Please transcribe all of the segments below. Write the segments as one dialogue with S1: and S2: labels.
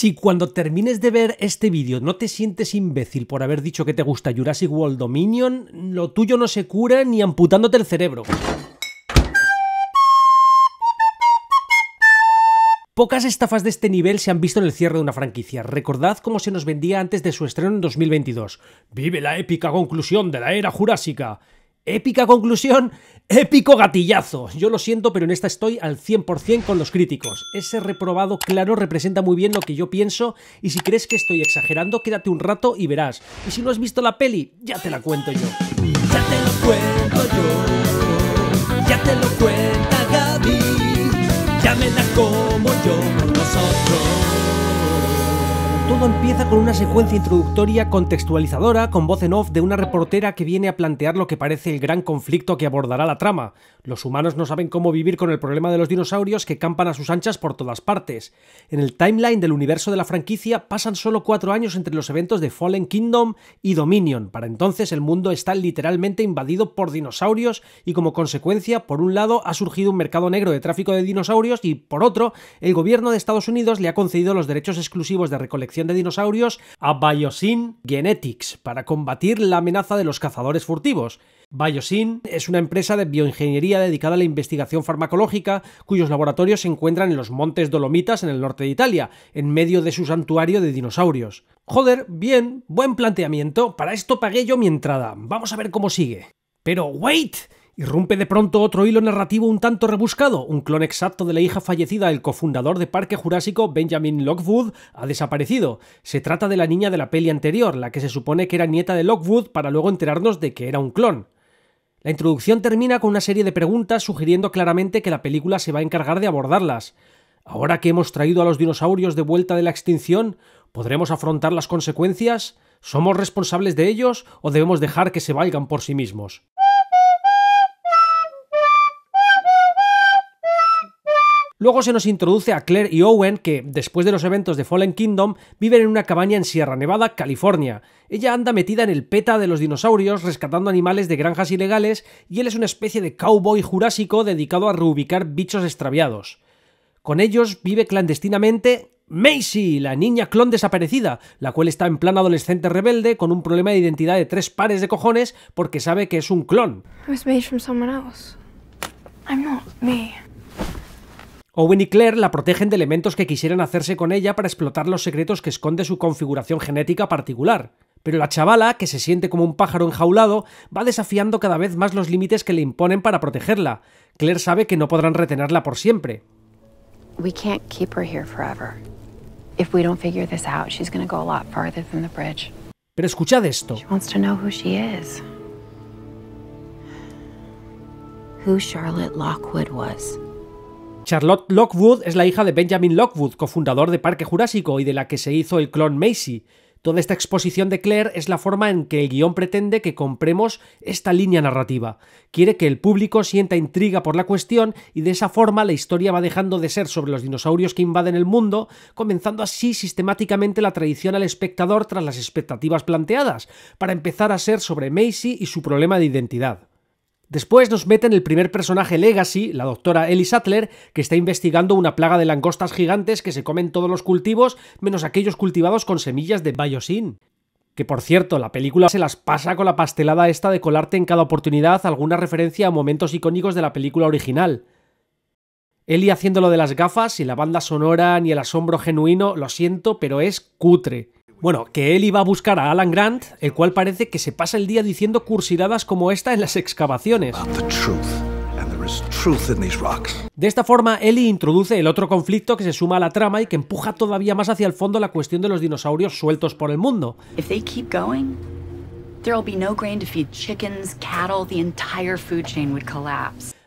S1: Si cuando termines de ver este vídeo no te sientes imbécil por haber dicho que te gusta Jurassic World Dominion, lo tuyo no se cura ni amputándote el cerebro. Pocas estafas de este nivel se han visto en el cierre de una franquicia. Recordad cómo se nos vendía antes de su estreno en 2022. Vive la épica conclusión de la era jurásica. Épica conclusión, épico gatillazo. Yo lo siento, pero en esta estoy al 100% con los críticos. Ese reprobado claro representa muy bien lo que yo pienso y si crees que estoy exagerando, quédate un rato y verás. Y si no has visto la peli, ya te la cuento yo. Ya te lo cuento yo. Ya te lo cuenta Gaby. Ya me da como yo con nosotros. Todo empieza con una secuencia introductoria contextualizadora con voz en off de una reportera que viene a plantear lo que parece el gran conflicto que abordará la trama. Los humanos no saben cómo vivir con el problema de los dinosaurios que campan a sus anchas por todas partes. En el timeline del universo de la franquicia pasan solo cuatro años entre los eventos de Fallen Kingdom y Dominion. Para entonces el mundo está literalmente invadido por dinosaurios y como consecuencia, por un lado, ha surgido un mercado negro de tráfico de dinosaurios y por otro, el gobierno de Estados Unidos le ha concedido los derechos exclusivos de recolección de dinosaurios a Biosyn Genetics para combatir la amenaza de los cazadores furtivos. Biosyn es una empresa de bioingeniería dedicada a la investigación farmacológica, cuyos laboratorios se encuentran en los Montes Dolomitas en el norte de Italia, en medio de su santuario de dinosaurios. Joder, bien, buen planteamiento, para esto pagué yo mi entrada, vamos a ver cómo sigue. Pero, wait, Irrumpe de pronto otro hilo narrativo un tanto rebuscado. Un clon exacto de la hija fallecida del cofundador de Parque Jurásico, Benjamin Lockwood, ha desaparecido. Se trata de la niña de la peli anterior, la que se supone que era nieta de Lockwood para luego enterarnos de que era un clon. La introducción termina con una serie de preguntas sugiriendo claramente que la película se va a encargar de abordarlas. Ahora que hemos traído a los dinosaurios de vuelta de la extinción, ¿podremos afrontar las consecuencias? ¿Somos responsables de ellos o debemos dejar que se valgan por sí mismos? Luego se nos introduce a Claire y Owen, que, después de los eventos de Fallen Kingdom, viven en una cabaña en Sierra Nevada, California. Ella anda metida en el peta de los dinosaurios, rescatando animales de granjas ilegales, y él es una especie de cowboy jurásico dedicado a reubicar bichos extraviados. Con ellos vive clandestinamente Macy, la niña clon desaparecida, la cual está en plan adolescente rebelde con un problema de identidad de tres pares de cojones porque sabe que es un clon. Owen y Claire la protegen de elementos que quisieran hacerse con ella para explotar los secretos que esconde su configuración genética particular. Pero la chavala, que se siente como un pájaro enjaulado, va desafiando cada vez más los límites que le imponen para protegerla. Claire sabe que no podrán retenerla por siempre. Pero escuchad esto. Charlotte Lockwood Charlotte Lockwood es la hija de Benjamin Lockwood, cofundador de Parque Jurásico y de la que se hizo el clon Macy. Toda esta exposición de Claire es la forma en que el guión pretende que compremos esta línea narrativa. Quiere que el público sienta intriga por la cuestión y de esa forma la historia va dejando de ser sobre los dinosaurios que invaden el mundo, comenzando así sistemáticamente la tradición al espectador tras las expectativas planteadas, para empezar a ser sobre Macy y su problema de identidad. Después nos meten el primer personaje Legacy, la doctora Ellie Sattler, que está investigando una plaga de langostas gigantes que se comen todos los cultivos, menos aquellos cultivados con semillas de Biosyn. Que por cierto, la película se las pasa con la pastelada esta de colarte en cada oportunidad alguna referencia a momentos icónicos de la película original. Ellie haciendo lo de las gafas y la banda sonora ni el asombro genuino, lo siento, pero es cutre. Bueno, que Ellie va a buscar a Alan Grant, el cual parece que se pasa el día diciendo cursiladas como esta en las excavaciones. De esta forma, Ellie introduce el otro conflicto que se suma a la trama y que empuja todavía más hacia el fondo la cuestión de los dinosaurios sueltos por el mundo.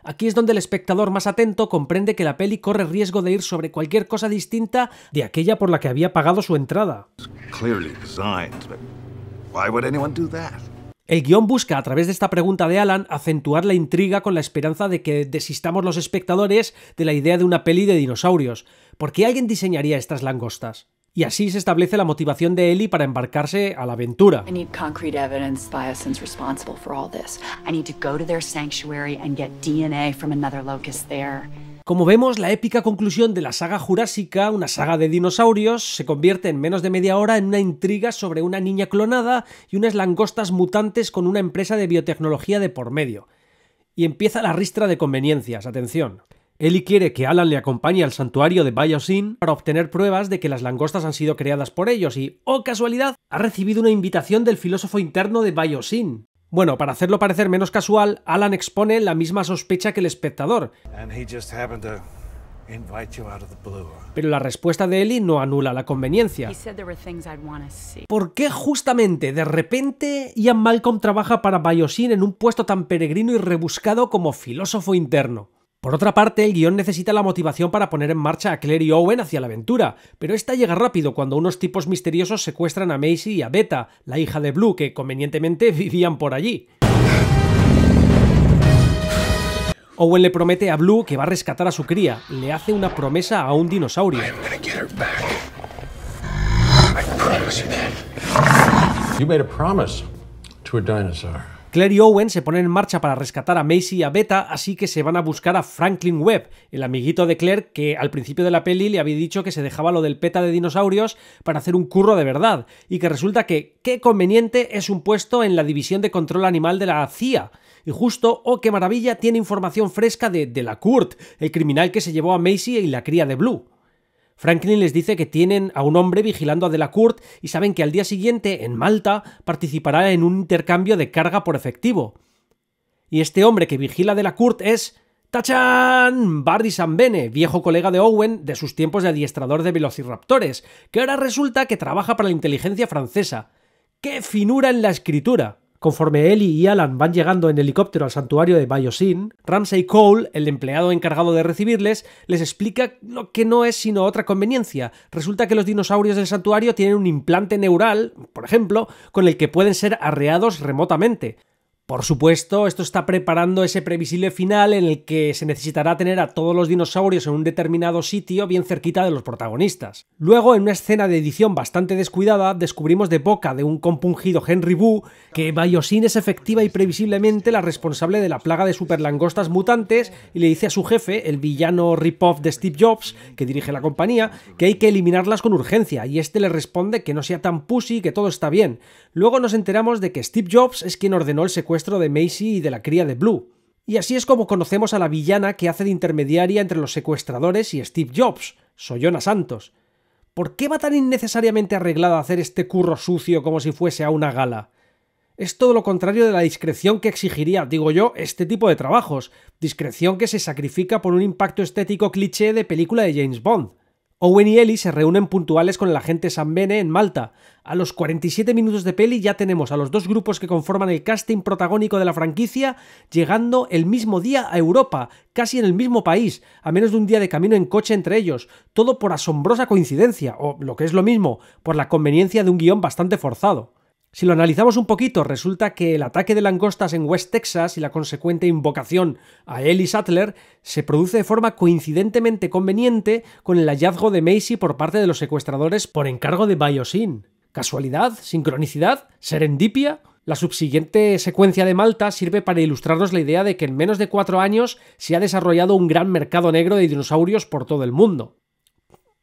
S1: Aquí es donde el espectador más atento comprende que la peli corre riesgo de ir sobre cualquier cosa distinta de aquella por la que había pagado su entrada. El guión busca, a través de esta pregunta de Alan, acentuar la intriga con la esperanza de que desistamos los espectadores de la idea de una peli de dinosaurios. ¿Por qué alguien diseñaría estas langostas? y así se establece la motivación de Ellie para embarcarse a la aventura. Como vemos, la épica conclusión de la saga jurásica, una saga de dinosaurios, se convierte en menos de media hora en una intriga sobre una niña clonada y unas langostas mutantes con una empresa de biotecnología de por medio. Y empieza la ristra de conveniencias, atención. Ellie quiere que Alan le acompañe al santuario de Biosyn para obtener pruebas de que las langostas han sido creadas por ellos y, oh casualidad, ha recibido una invitación del filósofo interno de Biosyn. Bueno, para hacerlo parecer menos casual, Alan expone la misma sospecha que el espectador. Pero la respuesta de Ellie no anula la conveniencia. ¿Por qué justamente, de repente, Ian Malcolm trabaja para Biosyn en un puesto tan peregrino y rebuscado como filósofo interno? Por otra parte, el guión necesita la motivación para poner en marcha a Claire y Owen hacia la aventura, pero esta llega rápido cuando unos tipos misteriosos secuestran a Macy y a Beta, la hija de Blue, que convenientemente vivían por allí. Owen le promete a Blue que va a rescatar a su cría, le hace una promesa a un dinosaurio. a Claire y Owen se ponen en marcha para rescatar a Macy y a Beta, así que se van a buscar a Franklin Webb, el amiguito de Claire que al principio de la peli le había dicho que se dejaba lo del peta de dinosaurios para hacer un curro de verdad, y que resulta que qué conveniente es un puesto en la División de Control Animal de la CIA. Y justo, oh qué maravilla, tiene información fresca de, de la Kurt, el criminal que se llevó a Macy y la cría de Blue. Franklin les dice que tienen a un hombre vigilando a Delacourt y saben que al día siguiente, en Malta, participará en un intercambio de carga por efectivo. Y este hombre que vigila a Delacourt es. ¡Tachan! Bardi Sambene, viejo colega de Owen de sus tiempos de adiestrador de velociraptores, que ahora resulta que trabaja para la inteligencia francesa. ¡Qué finura en la escritura! Conforme Ellie y Alan van llegando en helicóptero al santuario de Biosyn, Ramsey Cole, el empleado encargado de recibirles, les explica lo que no es sino otra conveniencia. Resulta que los dinosaurios del santuario tienen un implante neural, por ejemplo, con el que pueden ser arreados remotamente. Por supuesto, esto está preparando ese previsible final en el que se necesitará tener a todos los dinosaurios en un determinado sitio bien cerquita de los protagonistas. Luego, en una escena de edición bastante descuidada, descubrimos de boca de un compungido Henry Wu que Biosyn es efectiva y previsiblemente la responsable de la plaga de superlangostas mutantes y le dice a su jefe, el villano Ripoff de Steve Jobs, que dirige la compañía, que hay que eliminarlas con urgencia y este le responde que no sea tan pussy que todo está bien. Luego nos enteramos de que Steve Jobs es quien ordenó el secuestro de Macy y de la cría de Blue. Y así es como conocemos a la villana que hace de intermediaria entre los secuestradores y Steve Jobs, Soyona Santos. ¿Por qué va tan innecesariamente arreglada hacer este curro sucio como si fuese a una gala? Es todo lo contrario de la discreción que exigiría, digo yo, este tipo de trabajos, discreción que se sacrifica por un impacto estético cliché de película de James Bond. Owen y Ellie se reúnen puntuales con el agente San Bene en Malta. A los 47 minutos de peli ya tenemos a los dos grupos que conforman el casting protagónico de la franquicia llegando el mismo día a Europa, casi en el mismo país, a menos de un día de camino en coche entre ellos, todo por asombrosa coincidencia, o lo que es lo mismo, por la conveniencia de un guión bastante forzado. Si lo analizamos un poquito, resulta que el ataque de langostas en West Texas y la consecuente invocación a Ellie Sattler se produce de forma coincidentemente conveniente con el hallazgo de Macy por parte de los secuestradores por encargo de Biosyn. ¿Casualidad? ¿Sincronicidad? ¿Serendipia? La subsiguiente secuencia de Malta sirve para ilustrarnos la idea de que en menos de cuatro años se ha desarrollado un gran mercado negro de dinosaurios por todo el mundo.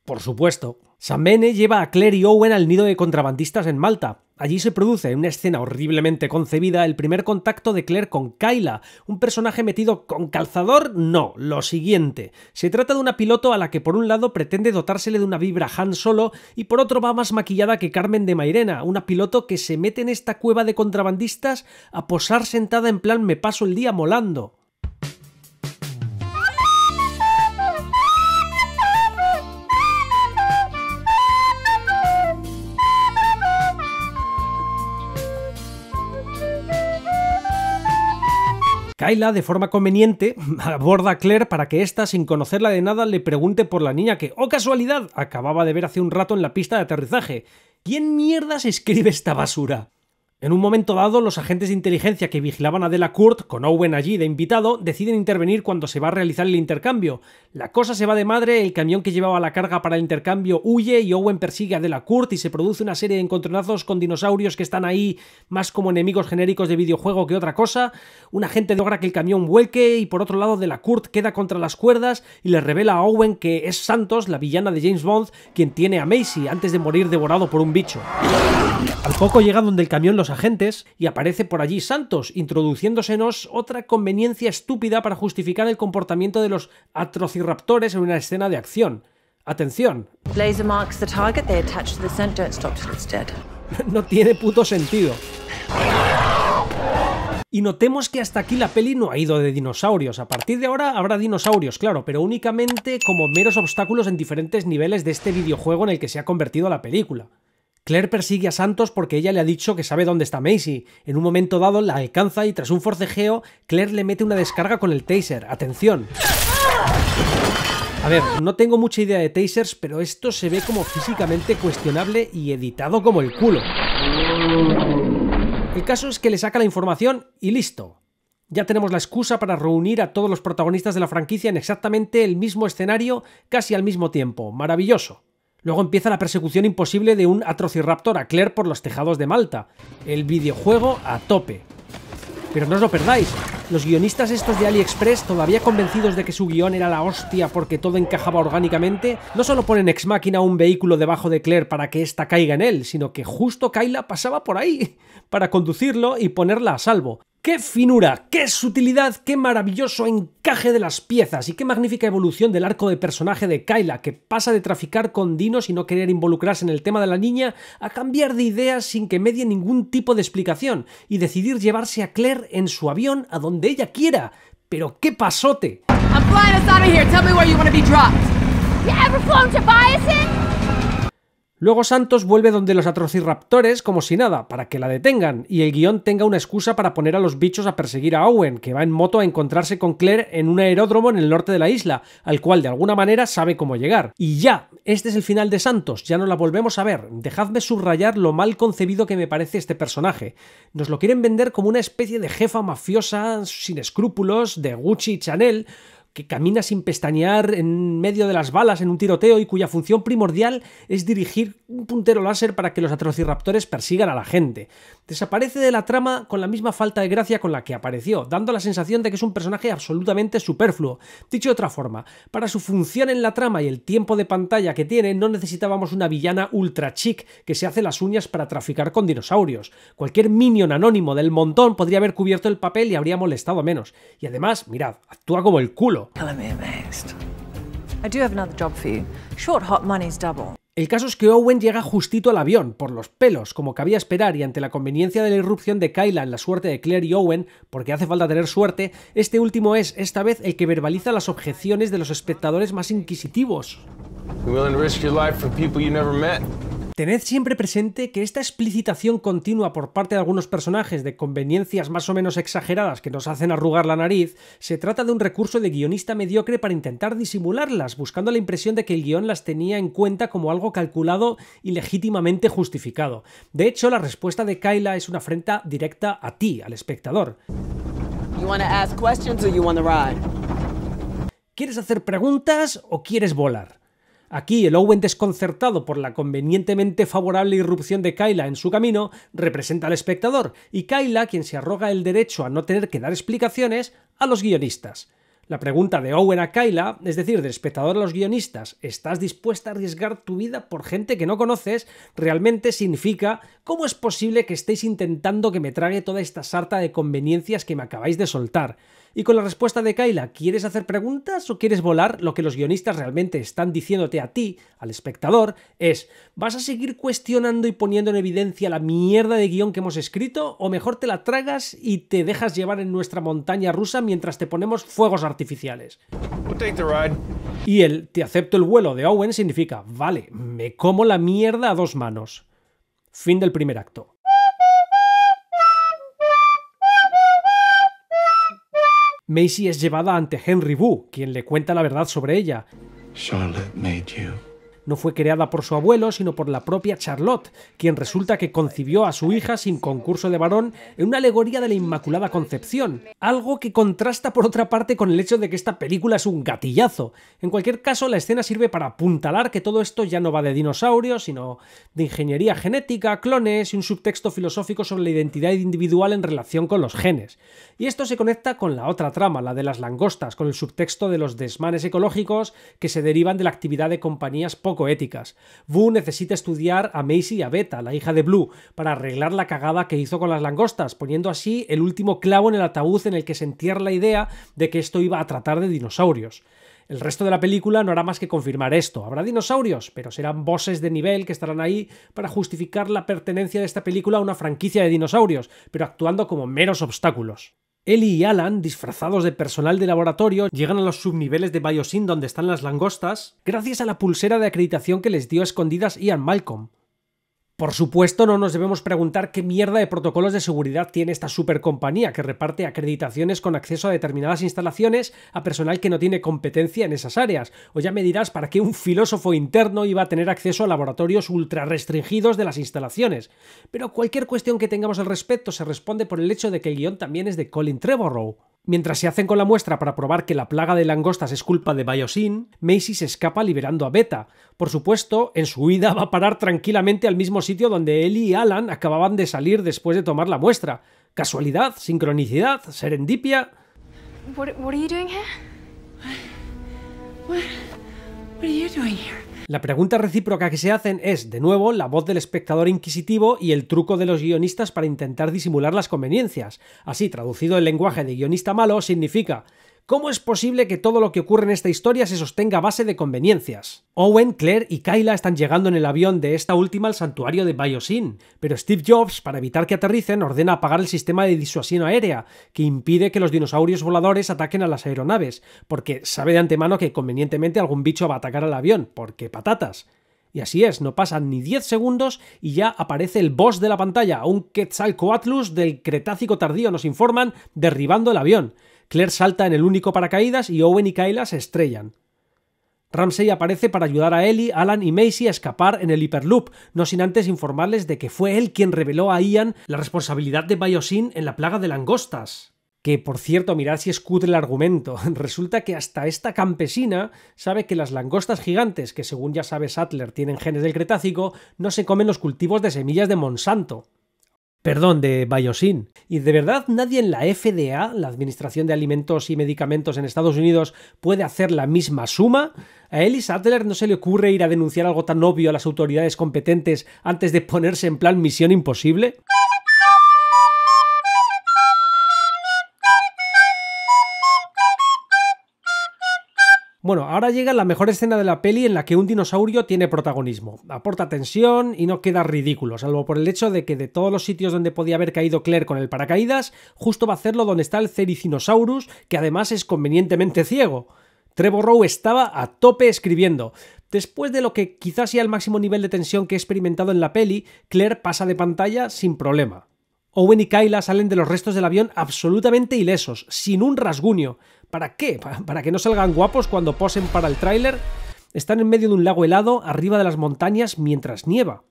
S1: Por supuesto. Samene lleva a Claire y Owen al nido de contrabandistas en Malta, Allí se produce, en una escena horriblemente concebida, el primer contacto de Claire con Kyla, un personaje metido con calzador, no, lo siguiente. Se trata de una piloto a la que por un lado pretende dotársele de una vibra Han Solo y por otro va más maquillada que Carmen de Mairena, una piloto que se mete en esta cueva de contrabandistas a posar sentada en plan me paso el día molando. Kyla, de forma conveniente, aborda a Claire para que ésta, sin conocerla de nada, le pregunte por la niña que, oh casualidad, acababa de ver hace un rato en la pista de aterrizaje. ¿Quién mierdas escribe esta basura? En un momento dado, los agentes de inteligencia que vigilaban a Delacourt, con Owen allí de invitado, deciden intervenir cuando se va a realizar el intercambio. La cosa se va de madre, el camión que llevaba la carga para el intercambio huye y Owen persigue a Delacourt y se produce una serie de encontronazos con dinosaurios que están ahí más como enemigos genéricos de videojuego que otra cosa. Un agente logra que el camión vuelque y por otro lado Delacourt queda contra las cuerdas y le revela a Owen que es Santos, la villana de James Bond, quien tiene a Macy antes de morir devorado por un bicho. Al poco llega donde el camión los agentes y aparece por allí Santos, introduciéndosenos otra conveniencia estúpida para justificar el comportamiento de los atrociraptores en una escena de acción. Atención. no tiene puto sentido. Y notemos que hasta aquí la peli no ha ido de dinosaurios. A partir de ahora habrá dinosaurios, claro, pero únicamente como meros obstáculos en diferentes niveles de este videojuego en el que se ha convertido la película. Claire persigue a Santos porque ella le ha dicho que sabe dónde está Macy. En un momento dado la alcanza y tras un forcejeo, Claire le mete una descarga con el taser. Atención. A ver, no tengo mucha idea de tasers, pero esto se ve como físicamente cuestionable y editado como el culo. El caso es que le saca la información y listo. Ya tenemos la excusa para reunir a todos los protagonistas de la franquicia en exactamente el mismo escenario, casi al mismo tiempo. Maravilloso. Luego empieza la persecución imposible de un Atrociraptor a Claire por los tejados de Malta. El videojuego a tope. Pero no os lo perdáis, los guionistas estos de AliExpress, todavía convencidos de que su guión era la hostia porque todo encajaba orgánicamente, no solo ponen ex máquina un vehículo debajo de Claire para que ésta caiga en él, sino que justo Kyla pasaba por ahí para conducirlo y ponerla a salvo. ¡Qué finura! ¡Qué sutilidad! ¡Qué maravilloso encaje de las piezas! Y qué magnífica evolución del arco de personaje de Kyla, que pasa de traficar con dinos y no querer involucrarse en el tema de la niña a cambiar de ideas sin que medie ningún tipo de explicación y decidir llevarse a Claire en su avión a donde ella quiera. ¡Pero qué pasote! I'm here. Tell me where you want to be dropped. Luego Santos vuelve donde los atrociraptores como si nada, para que la detengan, y el guión tenga una excusa para poner a los bichos a perseguir a Owen, que va en moto a encontrarse con Claire en un aeródromo en el norte de la isla, al cual de alguna manera sabe cómo llegar. Y ya, este es el final de Santos, ya no la volvemos a ver. Dejadme subrayar lo mal concebido que me parece este personaje. Nos lo quieren vender como una especie de jefa mafiosa sin escrúpulos de Gucci Chanel, que camina sin pestañear en medio de las balas en un tiroteo y cuya función primordial es dirigir un puntero láser para que los atrociraptores persigan a la gente. Desaparece de la trama con la misma falta de gracia con la que apareció, dando la sensación de que es un personaje absolutamente superfluo. Dicho de otra forma, para su función en la trama y el tiempo de pantalla que tiene, no necesitábamos una villana ultra chic que se hace las uñas para traficar con dinosaurios. Cualquier minion anónimo del montón podría haber cubierto el papel y habría molestado menos. Y además, mirad, actúa como el culo el caso es que Owen llega justito al avión, por los pelos, como cabía esperar, y ante la conveniencia de la irrupción de Kyla en la suerte de Claire y Owen, porque hace falta tener suerte, este último es, esta vez, el que verbaliza las objeciones de los espectadores más inquisitivos. Tened siempre presente que esta explicitación continua por parte de algunos personajes de conveniencias más o menos exageradas que nos hacen arrugar la nariz, se trata de un recurso de guionista mediocre para intentar disimularlas, buscando la impresión de que el guión las tenía en cuenta como algo calculado y legítimamente justificado. De hecho, la respuesta de Kyla es una afrenta directa a ti, al espectador. ¿Quieres hacer preguntas o quieres volar? Aquí el Owen desconcertado por la convenientemente favorable irrupción de Kyla en su camino representa al espectador y Kyla quien se arroga el derecho a no tener que dar explicaciones a los guionistas. La pregunta de Owen a Kyla, es decir, del espectador a los guionistas, ¿estás dispuesta a arriesgar tu vida por gente que no conoces? Realmente significa, ¿cómo es posible que estéis intentando que me trague toda esta sarta de conveniencias que me acabáis de soltar? Y con la respuesta de Kyla, ¿quieres hacer preguntas o quieres volar? Lo que los guionistas realmente están diciéndote a ti, al espectador, es, ¿vas a seguir cuestionando y poniendo en evidencia la mierda de guión que hemos escrito o mejor te la tragas y te dejas llevar en nuestra montaña rusa mientras te ponemos fuegos artificiales? Y el te acepto el vuelo de Owen significa, vale, me como la mierda a dos manos. Fin del primer acto. Macy es llevada ante Henry Wu, quien le cuenta la verdad sobre ella no fue creada por su abuelo, sino por la propia Charlotte, quien resulta que concibió a su hija sin concurso de varón en una alegoría de la Inmaculada Concepción, algo que contrasta por otra parte con el hecho de que esta película es un gatillazo. En cualquier caso, la escena sirve para apuntalar que todo esto ya no va de dinosaurios, sino de ingeniería genética, clones y un subtexto filosófico sobre la identidad individual en relación con los genes. Y esto se conecta con la otra trama, la de las langostas, con el subtexto de los desmanes ecológicos que se derivan de la actividad de compañías poéticas. éticas. necesita estudiar a Macy y a Beta, la hija de Blue, para arreglar la cagada que hizo con las langostas, poniendo así el último clavo en el ataúd en el que se entierra la idea de que esto iba a tratar de dinosaurios. El resto de la película no hará más que confirmar esto. Habrá dinosaurios, pero serán bosses de nivel que estarán ahí para justificar la pertenencia de esta película a una franquicia de dinosaurios, pero actuando como meros obstáculos. Ellie y Alan, disfrazados de personal de laboratorio, llegan a los subniveles de Biosyn donde están las langostas, gracias a la pulsera de acreditación que les dio a escondidas Ian Malcolm. Por supuesto, no nos debemos preguntar qué mierda de protocolos de seguridad tiene esta supercompañía que reparte acreditaciones con acceso a determinadas instalaciones a personal que no tiene competencia en esas áreas. O ya me dirás para qué un filósofo interno iba a tener acceso a laboratorios ultra restringidos de las instalaciones. Pero cualquier cuestión que tengamos al respecto se responde por el hecho de que el guión también es de Colin Trevorrow. Mientras se hacen con la muestra para probar que la plaga de langostas es culpa de Biosyn, Macy se escapa liberando a Beta. Por supuesto, en su huida va a parar tranquilamente al mismo sitio donde Ellie y Alan acababan de salir después de tomar la muestra. ¿Casualidad? ¿Sincronicidad? ¿Serendipia? La pregunta recíproca que se hacen es, de nuevo, la voz del espectador inquisitivo y el truco de los guionistas para intentar disimular las conveniencias. Así, traducido el lenguaje de guionista malo, significa ¿Cómo es posible que todo lo que ocurre en esta historia se sostenga a base de conveniencias? Owen, Claire y Kyla están llegando en el avión de esta última al santuario de Biosyn, pero Steve Jobs, para evitar que aterricen, ordena apagar el sistema de disuasión aérea, que impide que los dinosaurios voladores ataquen a las aeronaves, porque sabe de antemano que convenientemente algún bicho va a atacar al avión, porque patatas. Y así es, no pasan ni 10 segundos y ya aparece el boss de la pantalla, un Quetzalcoatlus del Cretácico tardío, nos informan, derribando el avión. Claire salta en el único paracaídas y Owen y Kayla se estrellan. Ramsey aparece para ayudar a Ellie, Alan y Macy a escapar en el Hyperloop, no sin antes informarles de que fue él quien reveló a Ian la responsabilidad de Biosyn en la plaga de langostas. Que por cierto, mirad si escudre el argumento. Resulta que hasta esta campesina sabe que las langostas gigantes, que según ya sabe Sattler tienen genes del Cretácico, no se comen los cultivos de semillas de Monsanto perdón, de Biosyn. Y de verdad nadie en la FDA, la Administración de Alimentos y Medicamentos en Estados Unidos, puede hacer la misma suma. A Ellis Adler no se le ocurre ir a denunciar algo tan obvio a las autoridades competentes antes de ponerse en plan misión imposible. Bueno, ahora llega la mejor escena de la peli en la que un dinosaurio tiene protagonismo. Aporta tensión y no queda ridículo, salvo por el hecho de que de todos los sitios donde podía haber caído Claire con el paracaídas, justo va a hacerlo donde está el Cericinosaurus, que además es convenientemente ciego. Trevor Rowe estaba a tope escribiendo. Después de lo que quizás sea el máximo nivel de tensión que he experimentado en la peli, Claire pasa de pantalla sin problema. Owen y Kyla salen de los restos del avión absolutamente ilesos, sin un rasguño. ¿Para qué? ¿Para que no salgan guapos cuando posen para el tráiler? Están en medio de un lago helado, arriba de las montañas, mientras nieva.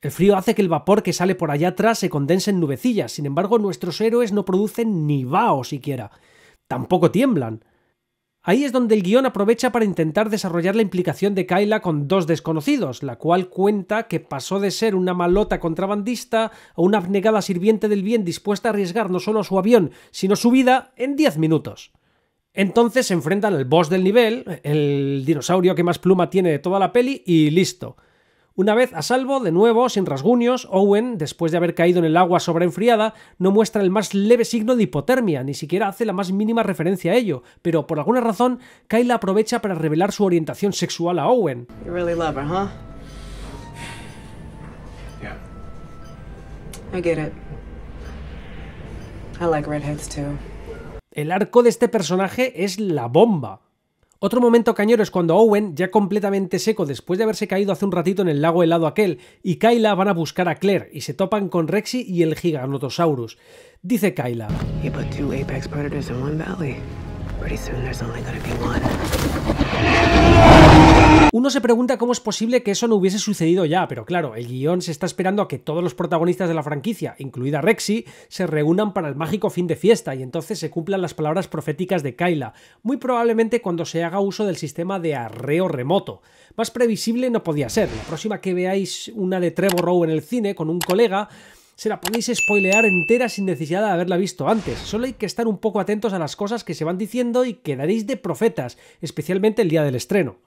S1: El frío hace que el vapor que sale por allá atrás se condense en nubecillas, sin embargo nuestros héroes no producen ni vaho siquiera. Tampoco tiemblan. Ahí es donde el guión aprovecha para intentar desarrollar la implicación de Kyla con dos desconocidos, la cual cuenta que pasó de ser una malota contrabandista a una abnegada sirviente del bien dispuesta a arriesgar no solo su avión, sino su vida en 10 minutos. Entonces se enfrentan al boss del nivel, el dinosaurio que más pluma tiene de toda la peli, y listo. Una vez a salvo, de nuevo, sin rasguños, Owen, después de haber caído en el agua sobreenfriada, no muestra el más leve signo de hipotermia, ni siquiera hace la más mínima referencia a ello, pero por alguna razón, Kyla aprovecha para revelar su orientación sexual a Owen. El arco de este personaje es la bomba. Otro momento cañero es cuando Owen, ya completamente seco después de haberse caído hace un ratito en el lago helado aquel, y Kyla van a buscar a Claire y se topan con Rexy y el Giganotosaurus. Dice Kyla. Uno se pregunta cómo es posible que eso no hubiese sucedido ya, pero claro, el guión se está esperando a que todos los protagonistas de la franquicia, incluida Rexy, se reúnan para el mágico fin de fiesta y entonces se cumplan las palabras proféticas de Kyla, muy probablemente cuando se haga uso del sistema de arreo remoto. Más previsible no podía ser. La próxima que veáis una de Trevor Rowe en el cine con un colega, se la podéis spoilear entera sin necesidad de haberla visto antes. Solo hay que estar un poco atentos a las cosas que se van diciendo y quedaréis de profetas, especialmente el día del estreno.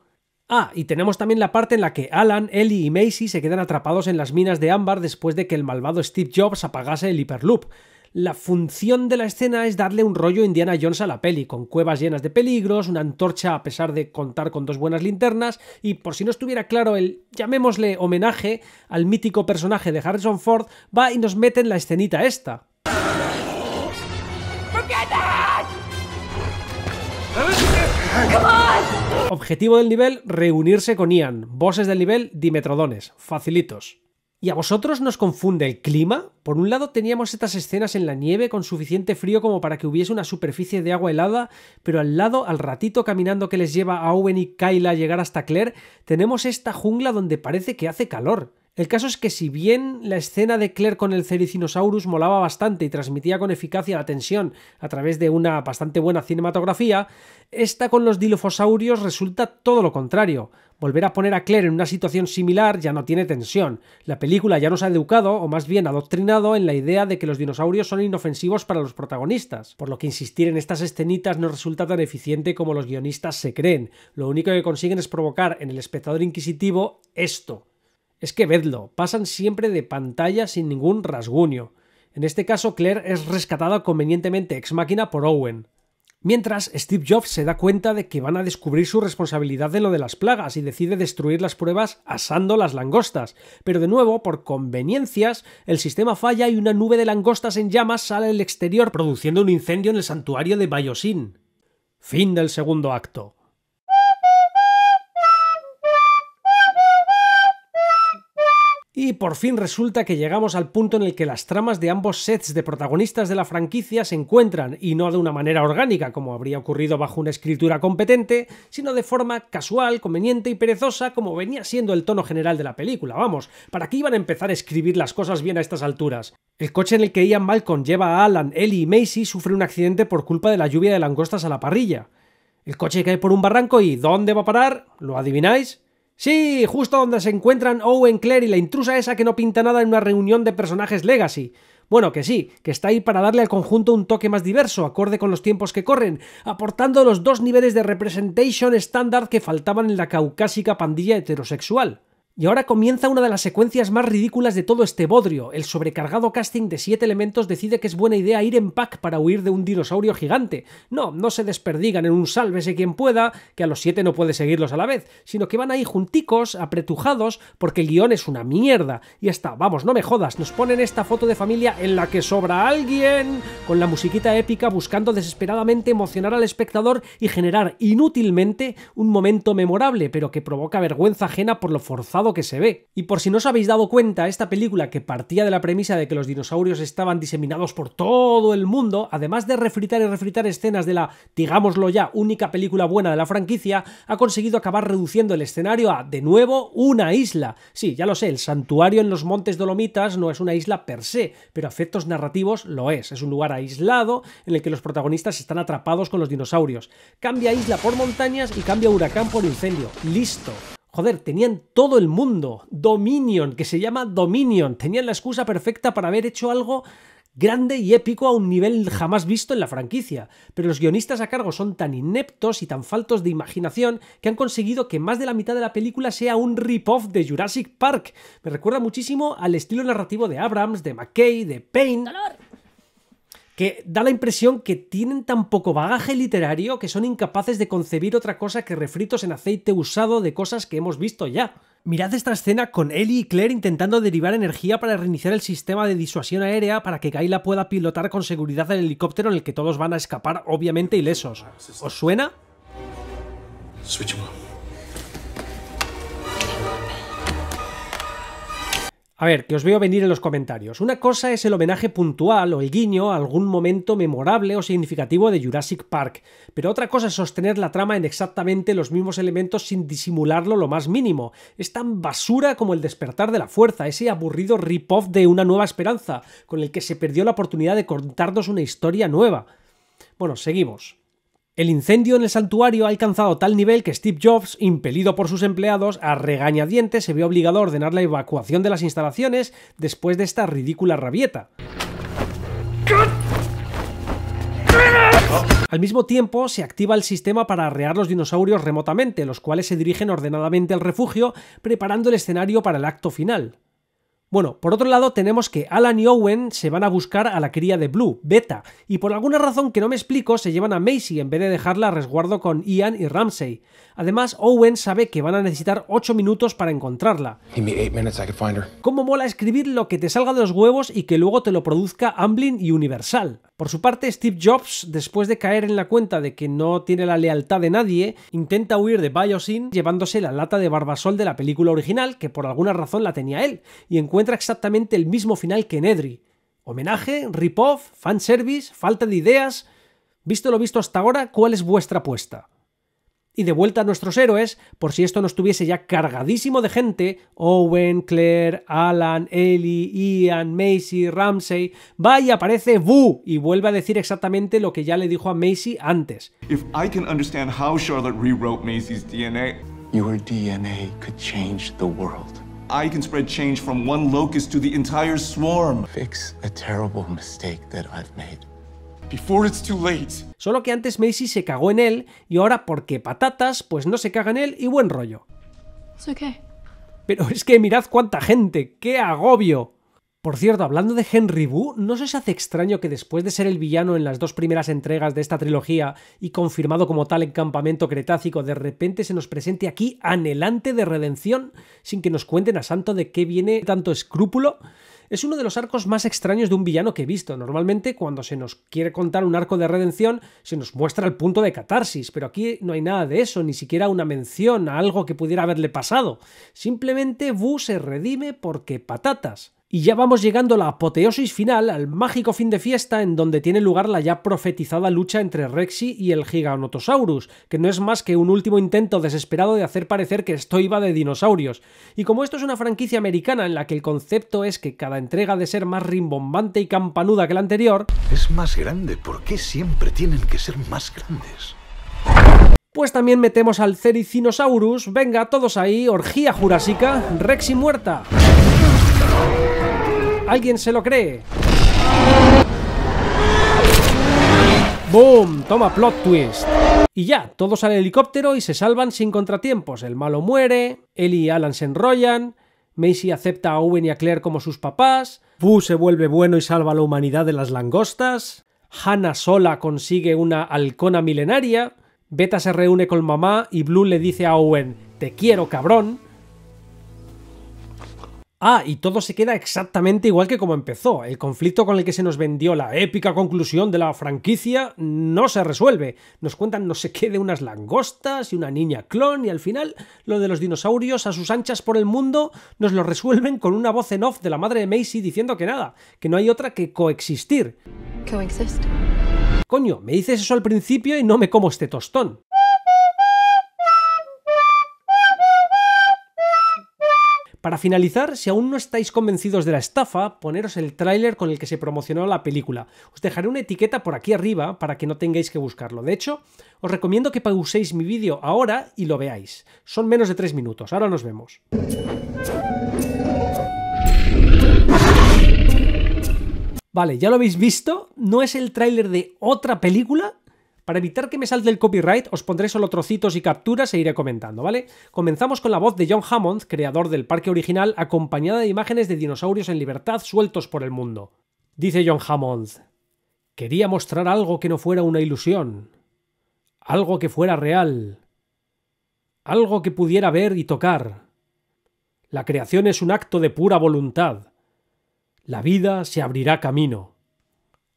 S1: Ah, y tenemos también la parte en la que Alan, Ellie y Macy se quedan atrapados en las minas de ámbar después de que el malvado Steve Jobs apagase el hiperloop. La función de la escena es darle un rollo Indiana Jones a la peli, con cuevas llenas de peligros, una antorcha a pesar de contar con dos buenas linternas, y por si no estuviera claro el, llamémosle, homenaje al mítico personaje de Harrison Ford, va y nos mete en la escenita esta. Objetivo del nivel, reunirse con Ian. Voces del nivel, dimetrodones. Facilitos. ¿Y a vosotros nos confunde el clima? Por un lado teníamos estas escenas en la nieve con suficiente frío como para que hubiese una superficie de agua helada, pero al lado, al ratito caminando que les lleva a Owen y Kyla a llegar hasta Claire, tenemos esta jungla donde parece que hace calor. El caso es que si bien la escena de Claire con el Cericinosaurus molaba bastante y transmitía con eficacia la tensión a través de una bastante buena cinematografía, esta con los dilofosaurios resulta todo lo contrario. Volver a poner a Claire en una situación similar ya no tiene tensión. La película ya nos ha educado, o más bien adoctrinado, en la idea de que los dinosaurios son inofensivos para los protagonistas, por lo que insistir en estas escenitas no resulta tan eficiente como los guionistas se creen. Lo único que consiguen es provocar en el espectador inquisitivo esto es que vedlo, pasan siempre de pantalla sin ningún rasguño. En este caso, Claire es rescatada convenientemente ex máquina por Owen. Mientras, Steve Jobs se da cuenta de que van a descubrir su responsabilidad en lo de las plagas y decide destruir las pruebas asando las langostas. Pero de nuevo, por conveniencias, el sistema falla y una nube de langostas en llamas sale al exterior produciendo un incendio en el santuario de Biosyn. Fin del segundo acto. Y por fin resulta que llegamos al punto en el que las tramas de ambos sets de protagonistas de la franquicia se encuentran, y no de una manera orgánica, como habría ocurrido bajo una escritura competente, sino de forma casual, conveniente y perezosa, como venía siendo el tono general de la película. Vamos, ¿para qué iban a empezar a escribir las cosas bien a estas alturas? El coche en el que Ian Malcolm lleva a Alan, Ellie y Macy sufre un accidente por culpa de la lluvia de langostas a la parrilla. El coche cae por un barranco y ¿dónde va a parar? ¿Lo adivináis? Sí, justo donde se encuentran Owen Claire y la intrusa esa que no pinta nada en una reunión de personajes Legacy. Bueno, que sí, que está ahí para darle al conjunto un toque más diverso, acorde con los tiempos que corren, aportando los dos niveles de representation estándar que faltaban en la caucásica pandilla heterosexual. Y ahora comienza una de las secuencias más ridículas de todo este bodrio. El sobrecargado casting de siete elementos decide que es buena idea ir en pack para huir de un dinosaurio gigante. No, no se desperdigan en un sálvese quien pueda, que a los siete no puede seguirlos a la vez, sino que van ahí junticos, apretujados, porque el guión es una mierda. Y está, vamos, no me jodas, nos ponen esta foto de familia en la que sobra alguien, con la musiquita épica buscando desesperadamente emocionar al espectador y generar inútilmente un momento memorable, pero que provoca vergüenza ajena por lo forzado que se ve. Y por si no os habéis dado cuenta, esta película que partía de la premisa de que los dinosaurios estaban diseminados por todo el mundo, además de refritar y refritar escenas de la, digámoslo ya, única película buena de la franquicia, ha conseguido acabar reduciendo el escenario a, de nuevo, una isla. Sí, ya lo sé, el santuario en los montes dolomitas no es una isla per se, pero a efectos narrativos lo es. Es un lugar aislado en el que los protagonistas están atrapados con los dinosaurios. Cambia isla por montañas y cambia huracán por incendio. Listo. Joder, tenían todo el mundo. Dominion, que se llama Dominion. Tenían la excusa perfecta para haber hecho algo grande y épico a un nivel jamás visto en la franquicia, pero los guionistas a cargo son tan ineptos y tan faltos de imaginación que han conseguido que más de la mitad de la película sea un rip-off de Jurassic Park. Me recuerda muchísimo al estilo narrativo de Abrams, de McKay, de Payne que da la impresión que tienen tan poco bagaje literario que son incapaces de concebir otra cosa que refritos en aceite usado de cosas que hemos visto ya. Mirad esta escena con Ellie y Claire intentando derivar energía para reiniciar el sistema de disuasión aérea para que Gaila pueda pilotar con seguridad el helicóptero en el que todos van a escapar obviamente ilesos. ¿Os suena? Em A ver, que os veo venir en los comentarios. Una cosa es el homenaje puntual o el guiño a algún momento memorable o significativo de Jurassic Park, pero otra cosa es sostener la trama en exactamente los mismos elementos sin disimularlo lo más mínimo. Es tan basura como el despertar de la fuerza, ese aburrido rip-off de Una Nueva Esperanza, con el que se perdió la oportunidad de contarnos una historia nueva. Bueno, seguimos. El incendio en el santuario ha alcanzado tal nivel que Steve Jobs, impelido por sus empleados, a regañadientes se vio obligado a ordenar la evacuación de las instalaciones después de esta ridícula rabieta. Al mismo tiempo, se activa el sistema para arrear los dinosaurios remotamente, los cuales se dirigen ordenadamente al refugio, preparando el escenario para el acto final. Bueno, por otro lado tenemos que Alan y Owen se van a buscar a la cría de Blue, Beta, y por alguna razón que no me explico se llevan a Macy en vez de dejarla a resguardo con Ian y Ramsey. Además, Owen sabe que van a necesitar 8 minutos para encontrarla. ¿Cómo mola escribir lo que te salga de los huevos y que luego te lo produzca Amblin y Universal? Por su parte, Steve Jobs, después de caer en la cuenta de que no tiene la lealtad de nadie, intenta huir de Biosyn llevándose la lata de barbasol de la película original, que por alguna razón la tenía él, y encuentra exactamente el mismo final que Nedry. Homenaje, rip-off, fanservice, falta de ideas. Visto lo visto hasta ahora, ¿cuál es vuestra apuesta? y de vuelta a nuestros héroes, por si esto no estuviese ya cargadísimo de gente, Owen, Claire, Alan, Ellie, Ian, Macy, Ramsey, va y aparece Boo y vuelve a decir exactamente lo que ya le dijo a Macy antes. If I can understand how Charlotte rewrote Macy's DNA, your DNA could change the world. I can spread change from one locust to the entire swarm. Fix a terrible mistake that I've made. Solo que antes Macy se cagó en él y ahora porque patatas, pues no se caga en él y buen rollo. Pero es que mirad cuánta gente, qué agobio. Por cierto, hablando de Henry Wu, ¿no se os hace extraño que después de ser el villano en las dos primeras entregas de esta trilogía y confirmado como tal en Campamento Cretácico, de repente se nos presente aquí anhelante de redención sin que nos cuenten a santo de qué viene tanto escrúpulo? Es uno de los arcos más extraños de un villano que he visto. Normalmente cuando se nos quiere contar un arco de redención se nos muestra el punto de catarsis, pero aquí no hay nada de eso, ni siquiera una mención a algo que pudiera haberle pasado. Simplemente Bu se redime porque patatas. Y ya vamos llegando a la apoteosis final, al mágico fin de fiesta en donde tiene lugar la ya profetizada lucha entre Rexy y el Giganotosaurus, que no es más que un último intento desesperado de hacer parecer que esto iba de dinosaurios. Y como esto es una franquicia americana en la que el concepto es que cada entrega de ser más rimbombante y campanuda que la anterior... Es más grande, ¿por qué siempre tienen que ser más grandes? Pues también metemos al Cericinosaurus, venga, todos ahí, orgía jurásica, Rexy muerta. ¿Alguien se lo cree? ¡Boom! Toma plot twist. Y ya, todos al helicóptero y se salvan sin contratiempos. El malo muere, Ellie y Alan se enrollan, Macy acepta a Owen y a Claire como sus papás, Boo se vuelve bueno y salva a la humanidad de las langostas, Hannah sola consigue una halcona milenaria, Beta se reúne con mamá y Blue le dice a Owen, te quiero cabrón, Ah, y todo se queda exactamente igual que como empezó. El conflicto con el que se nos vendió la épica conclusión de la franquicia no se resuelve. Nos cuentan no sé qué de unas langostas y una niña clon y al final lo de los dinosaurios a sus anchas por el mundo nos lo resuelven con una voz en off de la madre de Macy diciendo que nada, que no hay otra que coexistir. Coexist. Coño, me dices eso al principio y no me como este tostón. Para finalizar, si aún no estáis convencidos de la estafa, poneros el tráiler con el que se promocionó la película. Os dejaré una etiqueta por aquí arriba para que no tengáis que buscarlo. De hecho, os recomiendo que pauséis mi vídeo ahora y lo veáis. Son menos de 3 minutos. Ahora nos vemos. Vale, ya lo habéis visto, no es el tráiler de otra película, para evitar que me salte el copyright, os pondré solo trocitos y capturas e iré comentando, ¿vale? Comenzamos con la voz de John Hammond, creador del parque original, acompañada de imágenes de dinosaurios en libertad sueltos por el mundo. Dice John Hammond, quería mostrar algo que no fuera una ilusión, algo que fuera real, algo que pudiera ver y tocar. La creación es un acto de pura voluntad. La vida se abrirá camino.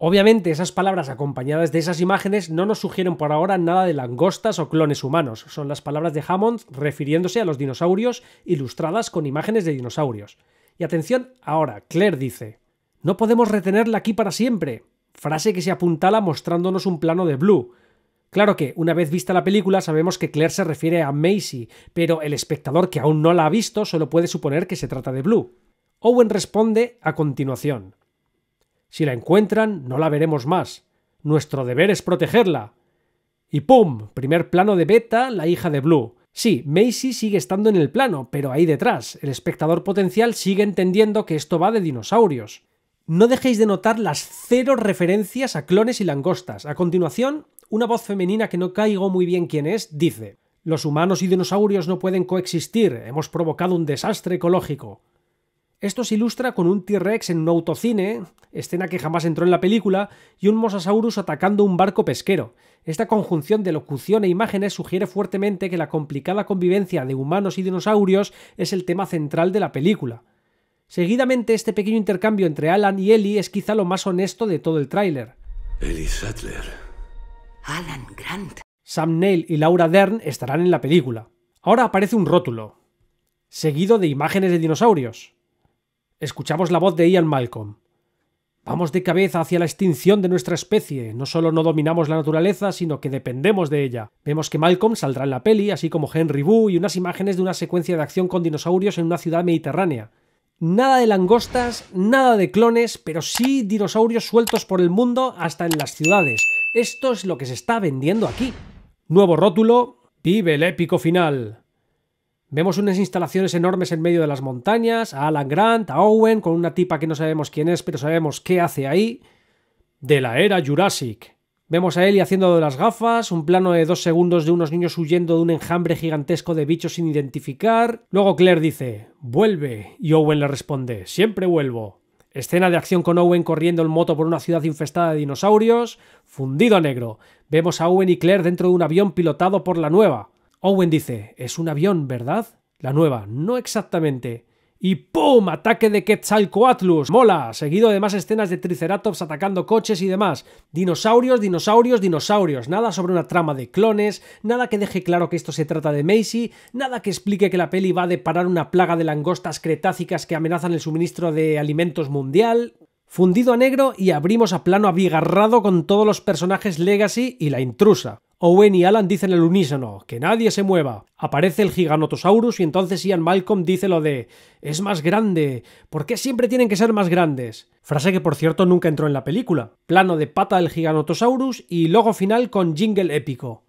S1: Obviamente, esas palabras acompañadas de esas imágenes no nos sugieren por ahora nada de langostas o clones humanos. Son las palabras de Hammond refiriéndose a los dinosaurios ilustradas con imágenes de dinosaurios. Y atención, ahora, Claire dice, no podemos retenerla aquí para siempre. Frase que se apuntala mostrándonos un plano de Blue. Claro que, una vez vista la película, sabemos que Claire se refiere a Macy, pero el espectador que aún no la ha visto solo puede suponer que se trata de Blue. Owen responde a continuación. Si la encuentran, no la veremos más. Nuestro deber es protegerla. Y ¡pum! Primer plano de Beta, la hija de Blue. Sí, Macy sigue estando en el plano, pero ahí detrás, el espectador potencial sigue entendiendo que esto va de dinosaurios. No dejéis de notar las cero referencias a clones y langostas. A continuación, una voz femenina que no caigo muy bien quién es, dice, Los humanos y dinosaurios no pueden coexistir, hemos provocado un desastre ecológico. Esto se ilustra con un T-Rex en un autocine, escena que jamás entró en la película, y un Mosasaurus atacando un barco pesquero. Esta conjunción de locución e imágenes sugiere fuertemente que la complicada convivencia de humanos y dinosaurios es el tema central de la película. Seguidamente, este pequeño intercambio entre Alan y Ellie es quizá lo más honesto de todo el tráiler. Ellie Alan Grant. Sam Neill y Laura Dern estarán en la película. Ahora aparece un rótulo, seguido de imágenes de dinosaurios. Escuchamos la voz de Ian Malcolm. Vamos de cabeza hacia la extinción de nuestra especie. No solo no dominamos la naturaleza, sino que dependemos de ella. Vemos que Malcolm saldrá en la peli, así como Henry Wu y unas imágenes de una secuencia de acción con dinosaurios en una ciudad mediterránea. Nada de langostas, nada de clones, pero sí dinosaurios sueltos por el mundo hasta en las ciudades. Esto es lo que se está vendiendo aquí. Nuevo rótulo, vive el épico final. Vemos unas instalaciones enormes en medio de las montañas, a Alan Grant, a Owen, con una tipa que no sabemos quién es, pero sabemos qué hace ahí, de la era Jurassic. Vemos a Ellie haciendo de las gafas, un plano de dos segundos de unos niños huyendo de un enjambre gigantesco de bichos sin identificar. Luego Claire dice, vuelve, y Owen le responde, siempre vuelvo. Escena de acción con Owen corriendo en moto por una ciudad infestada de dinosaurios, fundido a negro. Vemos a Owen y Claire dentro de un avión pilotado por la nueva. Owen dice, es un avión, ¿verdad? La nueva, no exactamente. Y ¡pum! Ataque de Quetzalcoatlus. Mola. Seguido de más escenas de Triceratops atacando coches y demás. Dinosaurios, dinosaurios, dinosaurios. Nada sobre una trama de clones, nada que deje claro que esto se trata de Macy, nada que explique que la peli va a deparar una plaga de langostas cretácicas que amenazan el suministro de alimentos mundial. Fundido a negro y abrimos a plano abigarrado con todos los personajes Legacy y la intrusa. Owen y Alan dicen el unísono, que nadie se mueva. Aparece el giganotosaurus y entonces Ian Malcolm dice lo de, es más grande, ¿por qué siempre tienen que ser más grandes? Frase que por cierto nunca entró en la película. Plano de pata del giganotosaurus y logo final con jingle épico.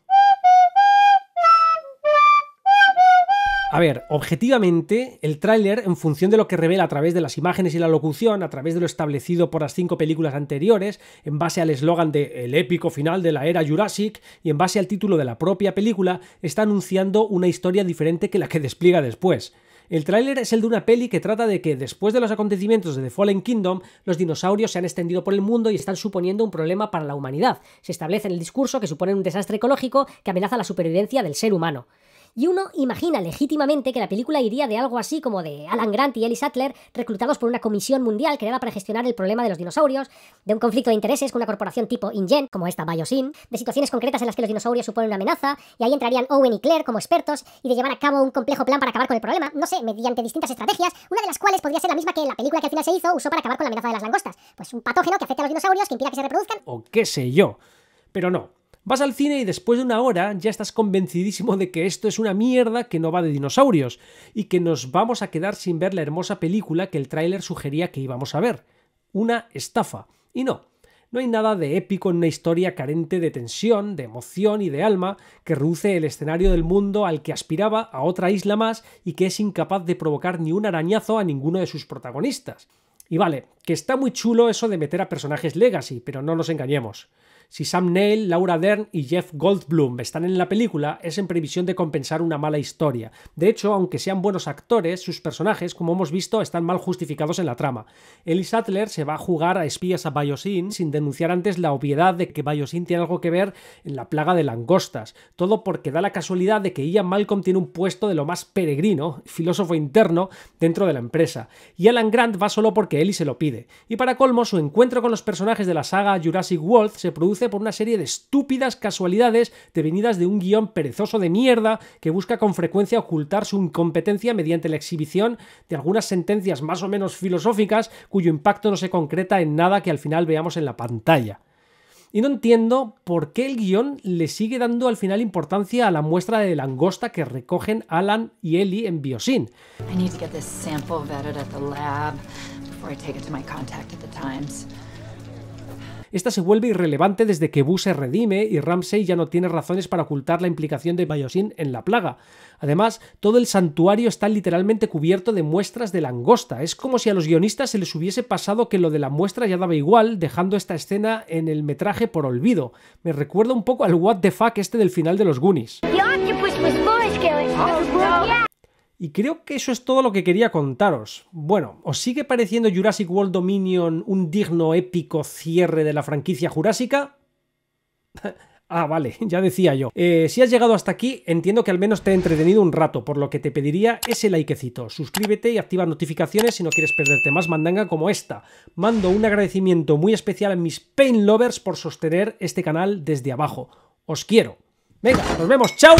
S1: A ver, objetivamente, el tráiler, en función de lo que revela a través de las imágenes y la locución, a través de lo establecido por las cinco películas anteriores, en base al eslogan de El épico final de la era Jurassic y en base al título de la propia película, está anunciando una historia diferente que la que despliega después. El tráiler es el de una peli que trata de que, después de los acontecimientos de The Fallen Kingdom, los dinosaurios se han extendido por el mundo y están suponiendo un problema para la humanidad. Se establece en el discurso que supone un desastre ecológico que amenaza la supervivencia del ser humano y uno imagina legítimamente que la película iría de algo así como de Alan Grant y Ellie Sattler reclutados por una comisión mundial creada para gestionar el problema de los dinosaurios, de un conflicto de intereses con una corporación tipo InGen, como esta Biosyn, de situaciones concretas en las que los dinosaurios suponen una amenaza, y ahí entrarían Owen y Claire como expertos, y de llevar a cabo un complejo plan para acabar con el problema, no sé, mediante distintas estrategias, una de las cuales podría ser la misma que la película que al final se hizo usó para acabar con la amenaza de las langostas, pues un patógeno que afecta a los dinosaurios, que impida que se reproduzcan. O qué sé yo. Pero no, Vas al cine y después de una hora ya estás convencidísimo de que esto es una mierda que no va de dinosaurios y que nos vamos a quedar sin ver la hermosa película que el tráiler sugería que íbamos a ver. Una estafa. Y no, no hay nada de épico en una historia carente de tensión, de emoción y de alma, que reduce el escenario del mundo al que aspiraba a otra isla más y que es incapaz de provocar ni un arañazo a ninguno de sus protagonistas. Y vale, que está muy chulo eso de meter a personajes legacy, pero no nos engañemos. Si Sam Neill, Laura Dern y Jeff Goldblum están en la película, es en previsión de compensar una mala historia. De hecho, aunque sean buenos actores, sus personajes, como hemos visto, están mal justificados en la trama. Ellie Sattler se va a jugar a espías a Biosyn sin denunciar antes la obviedad de que Biosyn tiene algo que ver en la plaga de langostas. Todo porque da la casualidad de que Ian Malcolm tiene un puesto de lo más peregrino, filósofo interno, dentro de la empresa. Y Alan Grant va solo porque Ellie se lo pide. Y para colmo, su encuentro con los personajes de la saga Jurassic World se produce por una serie de estúpidas casualidades devenidas de un guión perezoso de mierda que busca con frecuencia ocultar su incompetencia mediante la exhibición de algunas sentencias más o menos filosóficas cuyo impacto no se concreta en nada que al final veamos en la pantalla. Y no entiendo por qué el guión le sigue dando al final importancia a la muestra de langosta que recogen Alan y Ellie en Biosyn esta se vuelve irrelevante desde que Bu se redime y Ramsey ya no tiene razones para ocultar la implicación de Biosyn en la plaga. Además, todo el santuario está literalmente cubierto de muestras de langosta. Es como si a los guionistas se les hubiese pasado que lo de la muestra ya daba igual, dejando esta escena en el metraje por olvido. Me recuerda un poco al what the fuck este del final de los Goonies. Y creo que eso es todo lo que quería contaros. Bueno, ¿os sigue pareciendo Jurassic World Dominion un digno, épico cierre de la franquicia jurásica? ah, vale, ya decía yo. Eh, si has llegado hasta aquí, entiendo que al menos te he entretenido un rato, por lo que te pediría ese likecito. Suscríbete y activa notificaciones si no quieres perderte más mandanga como esta. Mando un agradecimiento muy especial a mis Pain Lovers por sostener este canal desde abajo. Os quiero. Venga, nos vemos, chao.